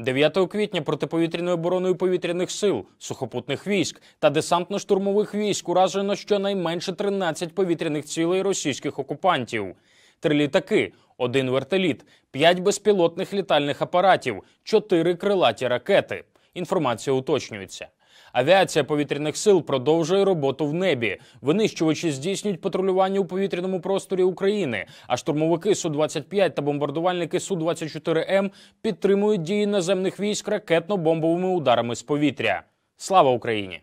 9 квітня протиповітряною обороною повітряних сил, сухопутних військ та десантно-штурмових військ уражено щонайменше 13 повітряних цілей російських окупантів, три літаки, один вертоліт, п'ять безпілотних літальних апаратів, чотири крилаті ракети. Інформація уточнюється. Авіація повітряних сил продовжує роботу в небі. Винищувачі здійснюють патрулювання у повітряному просторі України. А штурмовики су 25 та бомбардувальники су 24 м підтримують дії наземних військ ракетно-бомбовими ударами з повітря. Слава Україні!